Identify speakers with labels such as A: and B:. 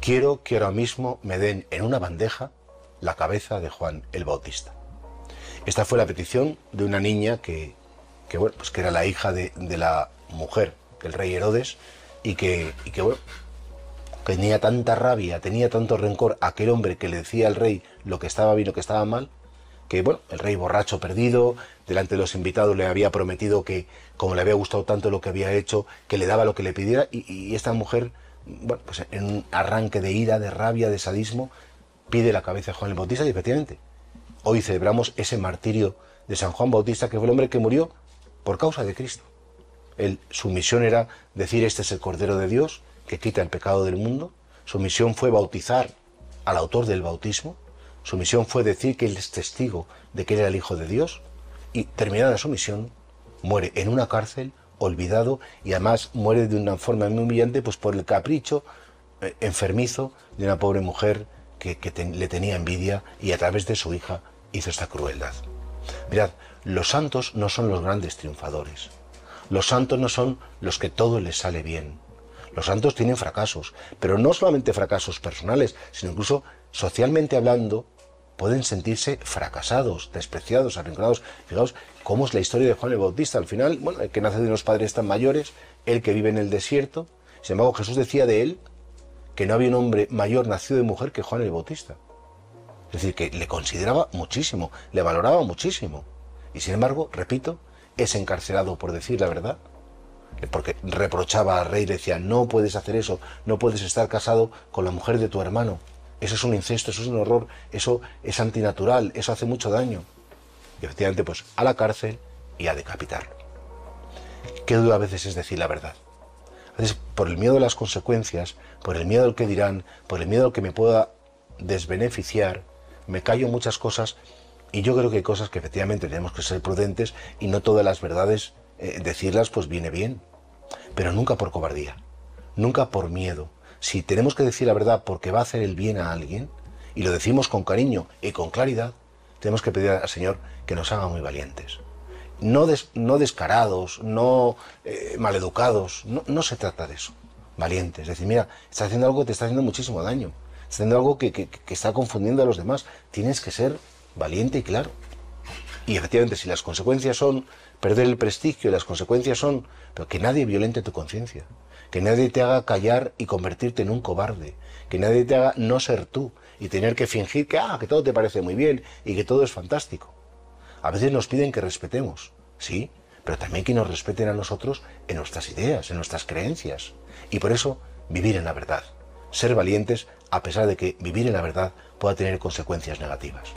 A: Quiero que ahora mismo me den en una bandeja la cabeza de Juan el Bautista. Esta fue la petición de una niña que, bueno, pues que era la hija de, la mujer del rey Herodes y que, y que bueno, tenía tanta rabia, tenía tanto rencor aquel hombre que le decía al rey lo que estaba bien, lo que estaba mal, que bueno, el rey borracho perdido, delante de los invitados le había prometido que, como le había gustado tanto lo que había hecho, que le daba lo que le pidiera, y, esta mujer, bueno, pues en un arranque de ira, de rabia, de sadismo, pide la cabeza de Juan el Bautista, y efectivamente, hoy celebramos ese martirio de San Juan Bautista, que fue el hombre que murió por causa de Cristo. su misión era decir, este es el Cordero de Dios, que quita el pecado del mundo, su misión fue bautizar al autor del bautismo, su misión fue decir que él es testigo de que era el Hijo de Dios, y terminada su misión, muere en una cárcel, olvidado, y además muere de una forma muy humillante, pues por el capricho eh, enfermizo de una pobre mujer que, le tenía envidia y a través de su hija hizo esta crueldad. Mirad, los santos no son los grandes triunfadores. Los santos no son los que todo les sale bien. Los santos tienen fracasos, pero no solamente fracasos personales, sino incluso socialmente hablando, pueden sentirse fracasados, despreciados, arrinconados. Fijaos cómo es la historia de Juan el Bautista. Al final, bueno, el que nace de unos padres tan mayores, el que vive en el desierto. Sin embargo, Jesús decía de él que no había un hombre mayor nacido de mujer que Juan el Bautista. Es decir, que le consideraba muchísimo, le valoraba muchísimo. Y sin embargo, repito, es encarcelado por decir la verdad, porque reprochaba al rey, decía, no puedes hacer eso, no puedes estar casado con la mujer de tu hermano. Eso es un incesto, eso es un horror, eso es antinatural, eso hace mucho daño. Y efectivamente, pues a la cárcel y a decapitar. Qué duda a veces es decir la verdad. A veces por el miedo a las consecuencias, por el miedo al que dirán, por el miedo al que me pueda desbeneficiar, me callo muchas cosas y yo creo que hay cosas que efectivamente tenemos que ser prudentes y no todas las verdades eh, decirlas pues viene bien, pero nunca por cobardía, nunca por miedo. Si tenemos que decir la verdad porque va a hacer el bien a alguien, y lo decimos con cariño y con claridad, tenemos que pedir al Señor que nos haga muy valientes. No, no descarados, no eh, maleducados, no, se trata de eso. Valientes, es decir, mira, está haciendo algo que te está haciendo muchísimo daño, estás haciendo algo que está confundiendo a los demás. Tienes que ser valiente y claro. Y efectivamente, si las consecuencias son perder el prestigio, las consecuencias son que nadie violente tu conciencia, que nadie te haga callar y convertirte en un cobarde, que nadie te haga no ser tú y tener que fingir que, ah, que todo te parece muy bien y que todo es fantástico. A veces nos piden que respetemos, sí, pero también que nos respeten a nosotros en nuestras ideas, en nuestras creencias. Y por eso, vivir en la verdad, ser valientes a pesar de que vivir en la verdad pueda tener consecuencias negativas.